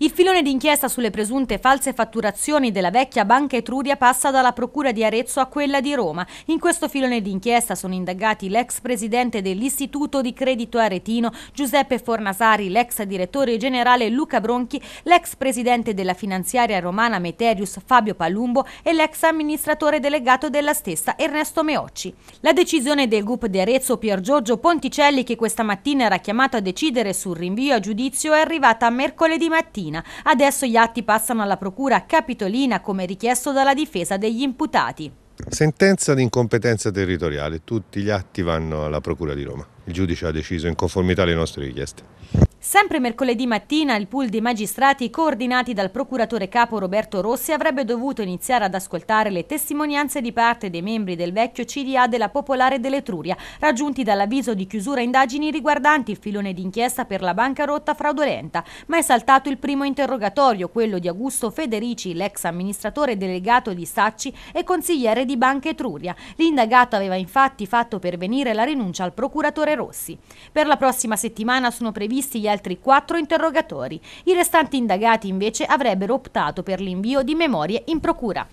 Il filone d'inchiesta sulle presunte false fatturazioni della vecchia Banca Etruria passa dalla Procura di Arezzo a quella di Roma. In questo filone d'inchiesta sono indagati l'ex presidente dell'Istituto di Credito Aretino Giuseppe Fornasari, l'ex direttore generale Luca Bronchi, l'ex presidente della finanziaria romana Meterius Fabio Palumbo e l'ex amministratore delegato della stessa Ernesto Meocci. La decisione del GUP di Arezzo Pier Giorgio Ponticelli che questa mattina era chiamato a decidere sul rinvio a giudizio è arrivata mercoledì mattina. Capitolina. Adesso gli atti passano alla Procura Capitolina come richiesto dalla difesa degli imputati. Sentenza di incompetenza territoriale, tutti gli atti vanno alla Procura di Roma. Il giudice ha deciso in conformità alle nostre richieste. Sempre mercoledì mattina il pool di magistrati coordinati dal procuratore capo Roberto Rossi avrebbe dovuto iniziare ad ascoltare le testimonianze di parte dei membri del vecchio CDA della Popolare dell'Etruria, raggiunti dall'avviso di chiusura indagini riguardanti il filone d'inchiesta per la bancarotta fraudolenta, ma è saltato il primo interrogatorio, quello di Augusto Federici, l'ex amministratore delegato di Sacci e consigliere di Banca Etruria. L'indagato aveva infatti fatto pervenire la rinuncia al procuratore Rossi. Per la prossima settimana sono previsti gli altri quattro interrogatori. I restanti indagati invece avrebbero optato per l'invio di memorie in procura.